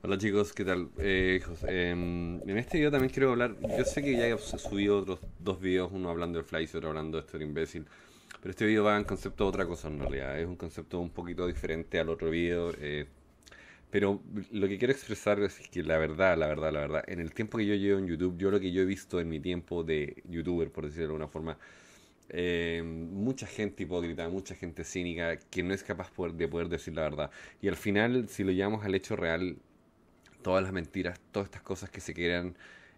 Hola chicos, ¿qué tal? Eh, em, en este video también quiero hablar, yo sé que ya he subido otros dos videos, uno hablando del fly y otro hablando de esto imbécil, pero este video va en concepto de otra cosa en realidad, es un concepto un poquito diferente al otro video, eh, pero lo que quiero expresar es que la verdad, la verdad, la verdad, en el tiempo que yo llevo en YouTube, yo lo que yo he visto en mi tiempo de youtuber, por decirlo de alguna forma, em, mucha gente hipócrita, mucha gente cínica que no es capaz de poder decir la verdad. Y al final, si lo llevamos al hecho real, todas las mentiras, todas estas cosas que se crean,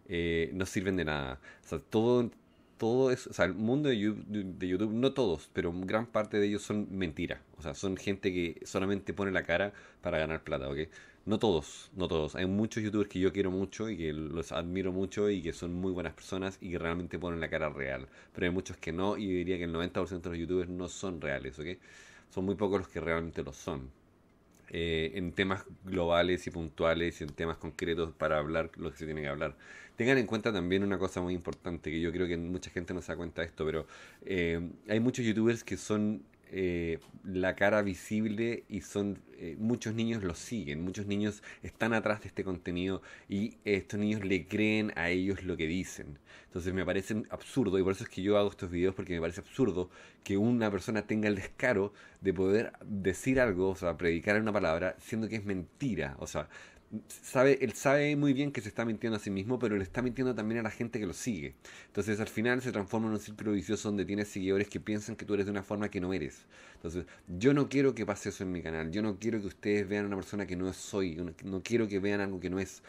eh, no sirven de nada. O sea, todo, todo es, o sea, el mundo de YouTube, no todos, pero gran parte de ellos son mentiras. O sea, son gente que solamente pone la cara para ganar plata, ¿ok? No todos, no todos. Hay muchos youtubers que yo quiero mucho y que los admiro mucho y que son muy buenas personas y que realmente ponen la cara real. Pero hay muchos que no y yo diría que el 90% de los youtubers no son reales, ¿ok? Son muy pocos los que realmente lo son. Eh, en temas globales y puntuales, y en temas concretos para hablar lo que se tiene que hablar. Tengan en cuenta también una cosa muy importante, que yo creo que mucha gente no se da cuenta de esto, pero eh, hay muchos youtubers que son eh, la cara visible y son eh, muchos niños lo siguen, muchos niños están atrás de este contenido y estos niños le creen a ellos lo que dicen. Entonces me parece absurdo y por eso es que yo hago estos videos porque me parece absurdo que una persona tenga el descaro de poder decir algo, o sea, predicar una palabra siendo que es mentira, o sea, sabe, él sabe muy bien que se está mintiendo a sí mismo, pero le está mintiendo también a la gente que lo sigue. Entonces al final se transforma en un círculo vicioso donde tienes seguidores que piensan que tú eres de una forma que no eres. Entonces yo no quiero que pase eso en mi canal, yo no quiero que ustedes vean a una persona que no soy, no quiero que vean algo que no es,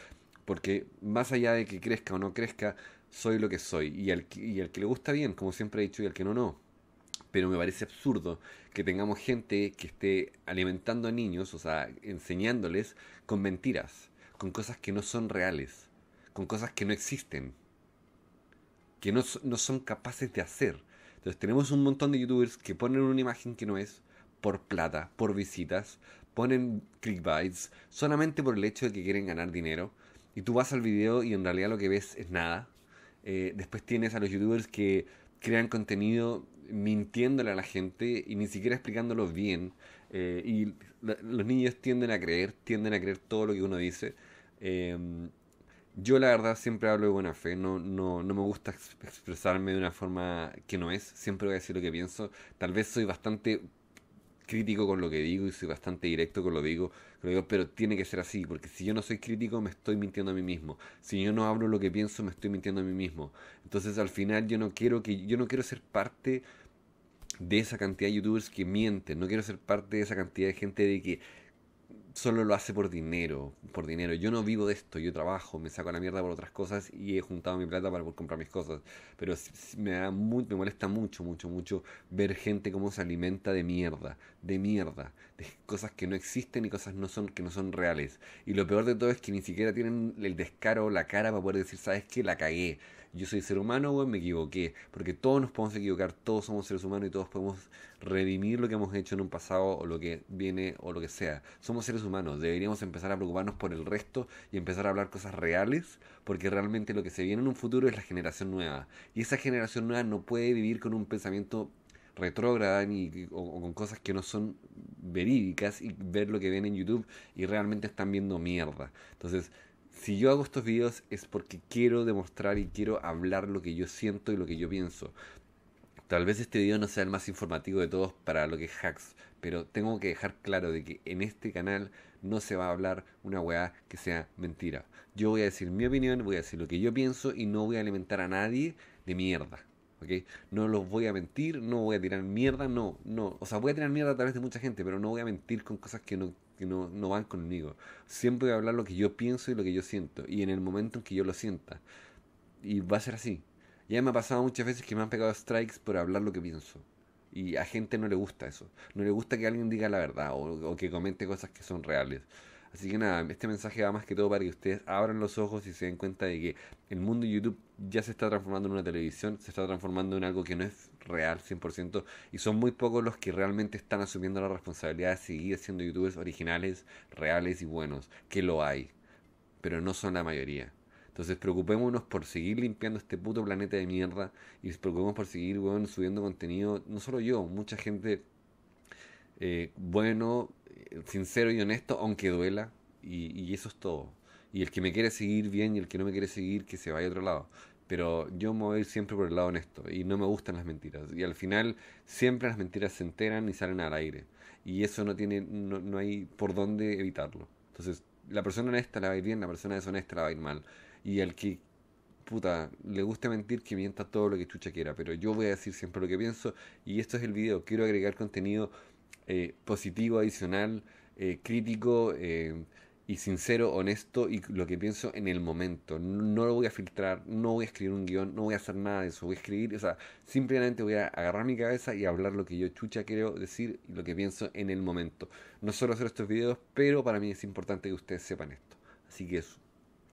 porque más allá de que crezca o no crezca, soy lo que soy, y y al que le gusta bien, como siempre he dicho, y al que no, no pero me parece absurdo que tengamos gente que esté alimentando a niños, o sea, enseñándoles con mentiras, con cosas que no son reales, con cosas que no existen, que no, no son capaces de hacer. Entonces tenemos un montón de youtubers que ponen una imagen que no es, por plata, por visitas, ponen clickbites solamente por el hecho de que quieren ganar dinero. Y tú vas al video y en realidad lo que ves es nada. Eh, después tienes a los youtubers que crean contenido mintiéndole a la gente y ni siquiera explicándolo bien. Eh, y los niños tienden a creer, tienden a creer todo lo que uno dice. Em, yo la verdad siempre hablo de buena fe, no, no, no me gusta expresarme de una forma que no es, siempre voy a decir lo que pienso. Tal vez soy bastante crítico con lo que digo y soy bastante directo con lo, digo, que digo, pero tiene que ser así, porque si yo no soy crítico me estoy mintiendo a mí mismo. Si yo no hablo lo que pienso me estoy mintiendo a mí mismo. Entonces al final yo no quiero que yo no quiero ser parte de esa cantidad de youtubers que mienten, no quiero ser parte de esa cantidad de gente de que solo lo hace por dinero, por dinero. Yo no vivo de esto, yo trabajo, me saco la mierda por otras cosas y he juntado mi plata para comprar mis cosas. Pero me, da muy, me molesta mucho, mucho, mucho ver gente cómo se alimenta de mierda, de mierda, de cosas que no existen y cosas no son, que no son reales. Y lo peor de todo es que ni siquiera tienen el descaro o la cara para poder decir, ¿sabes que La cagué yo soy ser humano, o me equivoqué. Porque todos nos podemos equivocar, todos somos seres humanos y todos podemos redimir lo que hemos hecho en un pasado o lo que viene o lo que sea. Somos seres humanos, deberíamos empezar a preocuparnos por el resto y empezar a hablar cosas reales, porque realmente lo que se viene en un futuro es la generación nueva. Y esa generación nueva no puede vivir con un pensamiento retrógrada ni, o, con cosas que no son verídicas y ver lo que ven en YouTube y realmente están viendo mierda. Entonces, si yo hago estos videos es porque quiero demostrar y quiero hablar lo que yo siento y lo que yo pienso. Tal vez este video no sea el más informativo de todos para lo que es hacks, pero tengo que dejar claro de que en este canal no se va a hablar una weá que sea mentira. Yo voy a decir mi opinión, voy a decir lo que yo pienso y no voy a alimentar a nadie de mierda. ¿ok? No los voy a mentir, no voy a tirar mierda, no, no. O sea, voy a tirar mierda a través de mucha gente, pero no voy a mentir con cosas que no que no, no van conmigo. Siempre voy a hablar lo que yo pienso y lo que yo siento, y en el momento en que yo lo sienta. Y va a ser así. Ya me ha pasado muchas veces que me han pegado strikes por hablar lo que pienso. Y a gente no le gusta eso. No le gusta que alguien diga la verdad o que comente cosas que son reales. Así que nada, este mensaje va más que todo para que ustedes abran los ojos y se den cuenta de que el mundo de YouTube ya se está transformando en una televisión, se está transformando en algo que no es real 100% y son muy pocos los que realmente están asumiendo la responsabilidad de seguir siendo youtubers originales, reales y buenos, que lo hay, pero no son la mayoría. Entonces preocupémonos por seguir limpiando este puto planeta de mierda y preocupémonos por seguir bueno, subiendo contenido, no solo yo, mucha gente eh, bueno, sincero y honesto, aunque duela, y, eso es todo. Y el que me quiere seguir bien y el que no me quiere seguir, que se vaya a otro lado. Pero yo me voy a ir siempre por el lado honesto y no me gustan las mentiras. Y al final siempre las mentiras se enteran y salen al aire. Y eso no tiene, no, hay por dónde evitarlo. Entonces, la persona honesta la va a ir bien, la persona deshonesta la va a ir mal. Y el que puta, le gusta mentir, que mienta todo lo que chucha quiera, pero yo voy a decir siempre lo que pienso y esto es el video, quiero agregar contenido eh, positivo, adicional, eh, crítico eh, y sincero, honesto y lo que pienso en el momento. No, lo voy a filtrar, no voy a escribir un guión, no voy a hacer nada de eso. Voy a escribir, o sea, simplemente voy a agarrar mi cabeza y hablar lo que yo chucha quiero decir y lo que pienso en el momento. No solo hacer estos videos, pero para mí es importante que ustedes sepan esto. Así que eso.